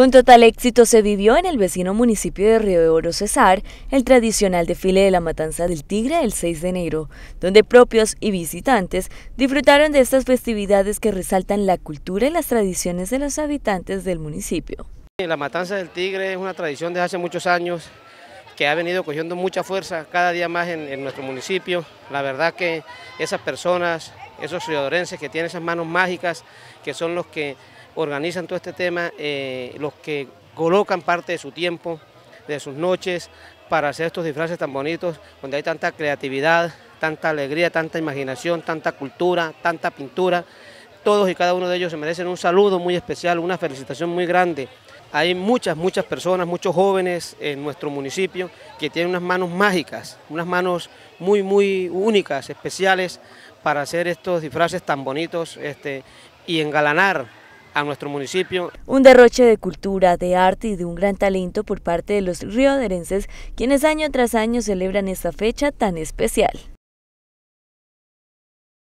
Con total éxito se vivió en el vecino municipio de Río de Oro Cesar el tradicional desfile de la Matanza del Tigre el 6 de enero, donde propios y visitantes disfrutaron de estas festividades que resaltan la cultura y las tradiciones de los habitantes del municipio. La Matanza del Tigre es una tradición de hace muchos años que ha venido cogiendo mucha fuerza cada día más en, en nuestro municipio. La verdad que esas personas esos riodorenses que tienen esas manos mágicas, que son los que organizan todo este tema, eh, los que colocan parte de su tiempo, de sus noches, para hacer estos disfraces tan bonitos, donde hay tanta creatividad, tanta alegría, tanta imaginación, tanta cultura, tanta pintura. Todos y cada uno de ellos se merecen un saludo muy especial, una felicitación muy grande. Hay muchas, muchas personas, muchos jóvenes en nuestro municipio que tienen unas manos mágicas, unas manos muy, muy únicas, especiales, para hacer estos disfraces tan bonitos este, y engalanar a nuestro municipio. Un derroche de cultura, de arte y de un gran talento por parte de los rioderenses, quienes año tras año celebran esta fecha tan especial.